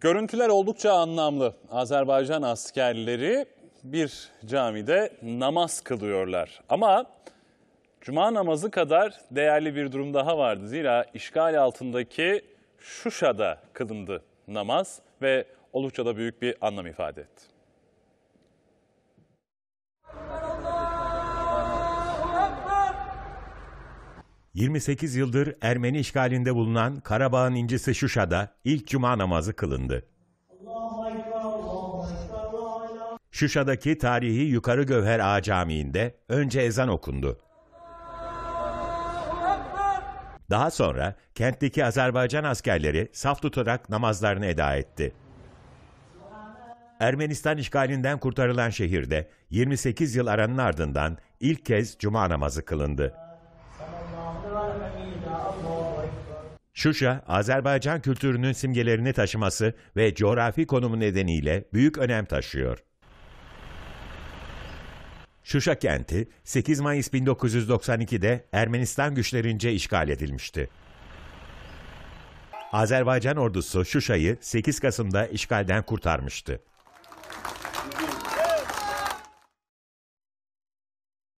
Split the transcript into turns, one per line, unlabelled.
Görüntüler oldukça anlamlı. Azerbaycan askerleri bir camide namaz kılıyorlar. Ama cuma namazı kadar değerli bir durum daha vardı. Zira işgal altındaki Şuşa'da kılındı namaz ve oldukça da büyük bir anlam ifade etti.
28 yıldır Ermeni işgalinde bulunan Karabağ'ın incisi Şuşa'da ilk cuma namazı kılındı. Şuşa'daki tarihi Yukarı Gövher Ağa Camii'nde önce ezan okundu. Daha sonra kentteki Azerbaycan askerleri saf tutarak namazlarını eda etti. Ermenistan işgalinden kurtarılan şehirde 28 yıl aranın ardından ilk kez cuma namazı kılındı. Şuşa, Azerbaycan kültürünün simgelerini taşıması ve coğrafi konumu nedeniyle büyük önem taşıyor. Şuşa kenti 8 Mayıs 1992'de Ermenistan güçlerince işgal edilmişti. Azerbaycan ordusu Şuşa'yı 8 Kasım'da işgalden kurtarmıştı.